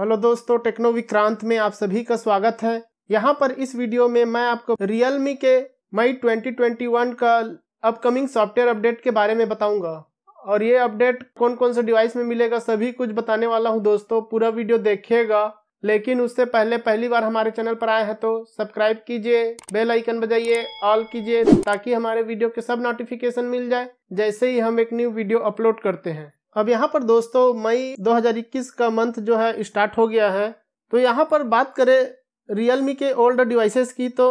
hello दोस्तों techno Vikrant में आप सभी का स्वागत है यहाँ पर इस वीडियो में मैं आपको रियलमी के मई 2021 का अपकमिंग सॉफ्टवेयर अपडेट के बारे में बताऊंगा और ये अपडेट कौन कौन से डिवाइस में मिलेगा सभी कुछ बताने वाला हूँ दोस्तों पूरा वीडियो देखिएगा लेकिन उससे पहले पहली बार हमारे चैनल पर आए हैं तो सब्सक्राइब कीजिए बेल आइकन बजाइए ऑल कीजिए ताकि हमारे वीडियो के सब नोटिफिकेशन मिल जाए जैसे ही हम एक न्यू वीडियो अपलोड करते हैं अब यहाँ पर दोस्तों मई 2021 का मंथ जो है स्टार्ट हो गया है तो यहाँ पर बात करें रियलमी के ओल्ड डिवाइसेस की तो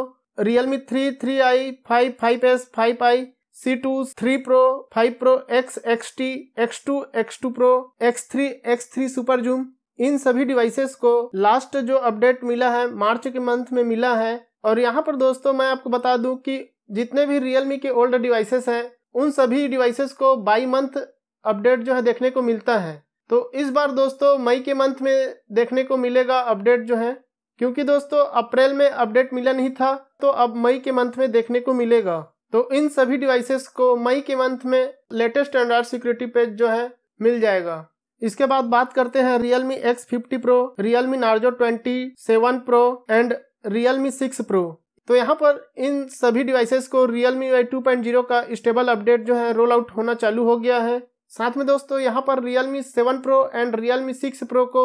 Realme three three i five five S five i C two three pro five pro X X T X two X two pro X three X three super zoom इन सभी devices को last जो update मिला है मार्च के month में मिला है और यहाँ पर दोस्तों मैं आपको बता दूं कि जितने भी रियलमी के ओल्ड डिवाइसेस हैं उन सभी डिवाइसेस को बाई मंथ अपडेट जो है देखने को मिलता है तो इस बार दोस्तों मई के मंथ में देखने को मिलेगा अपडेट जो है क्योंकि दोस्तों अप्रैल में अपडेट मिला नहीं था तो अब मई के मंथ में देखने को मिलेगा तो इन सभी डिवाइसेस को मई के मंथ में लेटेस्ट स्टैंडर्ड सिक्योरिटी पेज जो है मिल जाएगा इसके बाद बात करते हैं fifty pro Realme Narzo twenty seven pro and Realme six pro तो यहाँ पर इन सभी डिवाइसेस को Realme UI 2.0 का स्टेबल अपडेट जो है रोल आउट होना चालू हो गया है साथ में दोस्तों यहाँ पर Realme 7 Pro and Realme 6 Pro को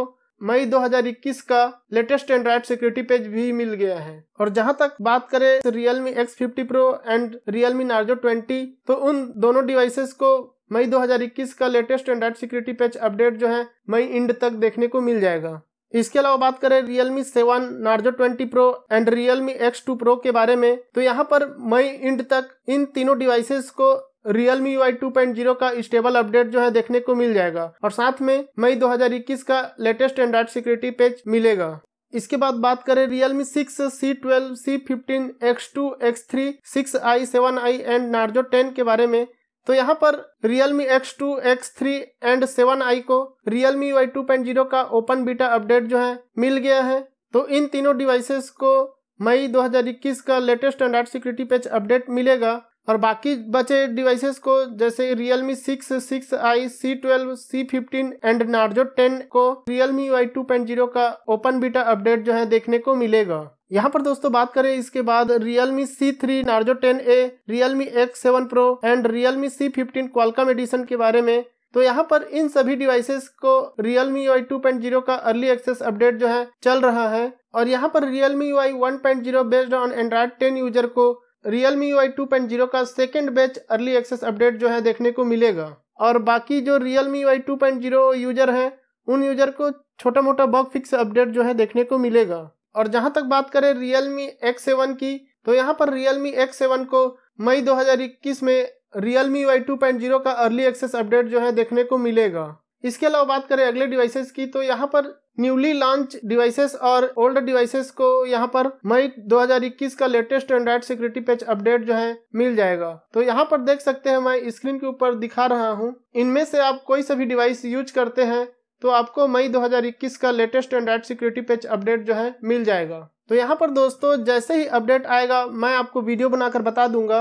मई 2021 का लेटेस्ट एंड्रॉइड सिक्योरिटी पेज भी मिल गया है और जहां तक बात करें तो Realme X50 Pro and Realme Narzo 20 तो उन दोनों डिवाइसेस को मई 2021 का latest Android security patch update जो है मई एंड तक देखने को मिल जाएगा इसके अलावा बात करें Realme seven Narzo twenty pro and X two pro के बारे में तो यहाँ पर मई इंड तक इन तीनों डिवाइसेस को Realme UI 2.0 का स्टेबल अपडेट जो है देखने को मिल जाएगा और साथ में मई 2021 का लेटेस्ट एंड्रॉइड सिक्योरिटी पेज मिलेगा इसके बाद बात करें Realme 6, C12, C15, X2, X3, 6i, 7i and Narzo 10 के बारे में तो यहाँ पर Realme X2, X3 and 7i को Realme UI 2.0 का ओपन बीटा अपडेट जो है मिल गया है तो इन तीनों डिवाइसेस को मई 2021 का latest Android security patch update मिलेगा और बाकी बचे डिवाइसेस को जैसे Realme six six i C twelve C fifteen and Narzo ten को Realme UI two point zero का ओपन बीटा अपडेट जो है देखने को मिलेगा यहाँ पर दोस्तों बात करें इसके बाद Realme C three Narzo ten A Realme X seven pro and Realme C fifteen Qualcomm edition के बारे में तो यहाँ पर इन सभी डिवाइसेस को Realme UI two point zero का अर्ली एक्सेस अपडेट जो है चल रहा है और यहाँ पर Realme UI one point zero based on Android ten user को Realme UI two point zero का second batch early access update जो है देखने को मिलेगा और बाकी जो Realme UI two point zero user हैं उन यूजर को छोटा मोटा बग फिक्स अपडेट जो है देखने को मिलेगा और जहाँ तक बात करें रियल मी एक्स सेवन की तो यहाँ पर रियल मी एक्स सेवन को मई 2021 में Realme UI two point zero का अर्ली एक्सेस अपडेट जो है देखने को मिलेगा इसके अलावा बात करें अगले डिवाइसेस की तो यहाँ पर न्यूली लॉन्च डिवाइसेस और ओल्ड डिवाइसेस को यहाँ पर मई 2021 का latest Android security patch update जो है मिल जाएगा तो यहाँ पर देख सकते हैं मैं स्क्रीन के ऊपर दिखा रहा हूँ इनमें से आप कोई सभी डिवाइस यूज करते हैं तो आपको मई 2021 का latest Android security patch update जो है मिल जाएगा तो यहाँ पर दोस्तों जैसे ही अपडेट आएगा मैं आपको वीडियो बनाकर बता दूंगा